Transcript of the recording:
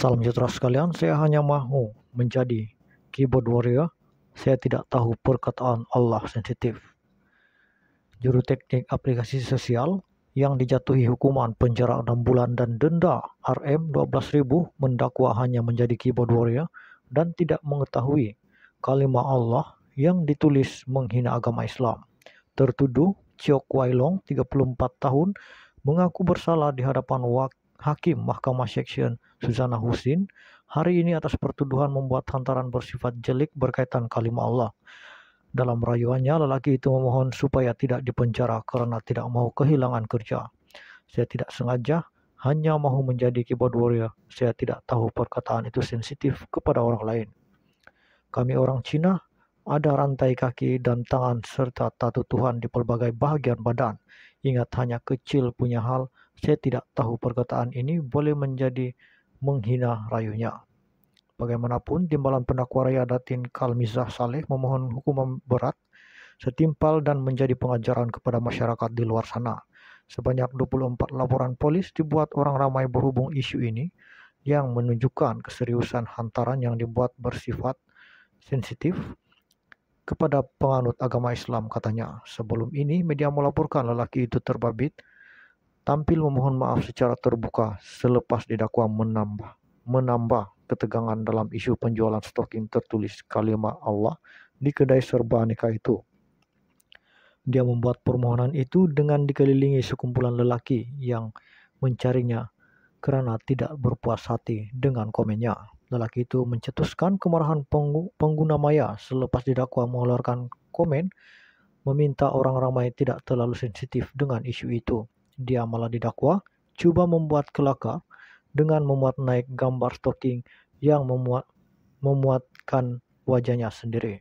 Salam sejahtera sekalian, saya hanya mahu menjadi keyboard warrior. Saya tidak tahu perkataan Allah sensitif. Juru teknik aplikasi sosial yang dijatuhi hukuman penjara 6 bulan dan denda RM 12.000 mendakwa hanya menjadi keyboard warrior dan tidak mengetahui kalimah Allah yang ditulis menghina agama Islam. Tertuduh Chiok Wai Long, 34 tahun, mengaku bersalah di hadapan wakil Hakim Mahkamah Seksyen Suzana Husin hari ini atas pertuduhan membuat hantaran bersifat jelik berkaitan kalimah Allah. Dalam rayuannya, lelaki itu memohon supaya tidak dipenjara karena tidak mau kehilangan kerja. Saya tidak sengaja, hanya mau menjadi keyboard warrior. Saya tidak tahu perkataan itu sensitif kepada orang lain. Kami orang Cina ada rantai kaki dan tangan serta tatu Tuhan di pelbagai bahagian badan. Ingat hanya kecil punya hal saya tidak tahu perkataan ini boleh menjadi menghina rayunya. Bagaimanapun, timbalan pendakwa raya Datin Kalmizah Saleh memohon hukuman berat setimpal dan menjadi pengajaran kepada masyarakat di luar sana. Sebanyak 24 laporan polis dibuat orang ramai berhubung isu ini yang menunjukkan keseriusan hantaran yang dibuat bersifat sensitif kepada penganut agama Islam katanya. Sebelum ini media melaporkan lelaki itu terbabit tampil memohon maaf secara terbuka selepas didakwa menambah menambah ketegangan dalam isu penjualan stoking tertulis kalimat Allah di kedai serba nikah itu. Dia membuat permohonan itu dengan dikelilingi sekumpulan lelaki yang mencarinya kerana tidak berpuas hati dengan komennya. Lelaki itu mencetuskan kemarahan pengguna maya selepas didakwa mengeluarkan komen meminta orang ramai tidak terlalu sensitif dengan isu itu dia malah didakwa coba membuat kelakar dengan memuat naik gambar stoking yang memuat memuatkan wajahnya sendiri.